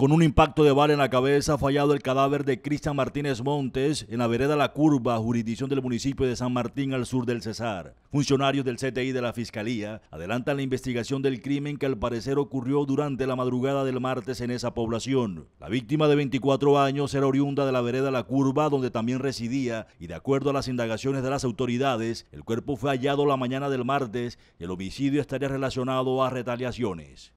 Con un impacto de bala en la cabeza, ha fallado el cadáver de Cristian Martínez Montes en la vereda La Curva, jurisdicción del municipio de San Martín al sur del Cesar. Funcionarios del CTI de la Fiscalía adelantan la investigación del crimen que al parecer ocurrió durante la madrugada del martes en esa población. La víctima de 24 años era oriunda de la vereda La Curva, donde también residía, y de acuerdo a las indagaciones de las autoridades, el cuerpo fue hallado la mañana del martes y el homicidio estaría relacionado a retaliaciones.